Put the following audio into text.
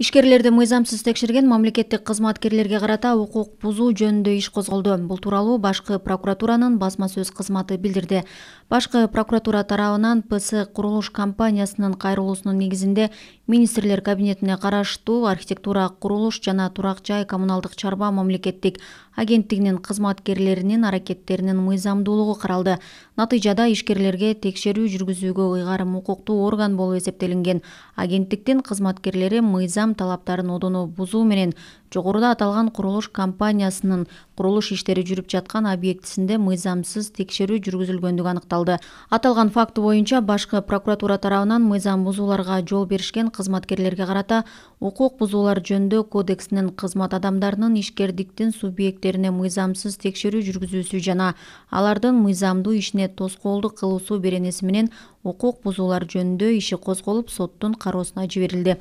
ишкерлерди мыйзамсыз текшерген мамлекеттик кызматкерлерге карата укук бузуу жөнүндө иш козголду бул тууралуу башкы прокуратуранын басма сөз кызматы билдирди башкы прокуратура тарабынан пс курулуш компаниясынын кайрылуусунун негизинде министрлер кабинетине караштуу архитектура курулуш жана турак жай коммуналдык чарба мамлекеттик агенттигинин кызматкерлеринин аракеттеринин мыйзамдуулугу каралды натыйжада ишкерлерге текшерүү жүргүзүүгө ыйгарым укуктуу орган болуп эсептелинген агенттиктин кызматкерлери мыйзам талаптарын одоно бузуу менен жогоруда аталган курулуш компаниясынын курулуш иштери жүрүп жаткан объектисинде мыйзамсыз текшерүү жүргүзүлгөндүгү аныкталды аталган факты боюнча башкы прокуратура тарабынан мыйзам бузууларга жол беришкен кызматкерлерге карата укук бузуулар жөнүндө кодексинин кызмат адамдарынын ишкердиктин субъекттерине мыйзамсыз текшерүү жүргүзүүсү жана алардын мыйзамдуу ишине тоскоолдук кылуусу беренеси менен укук бузуулар жөнүндө иши козголуп соттун кароосуна жиберилди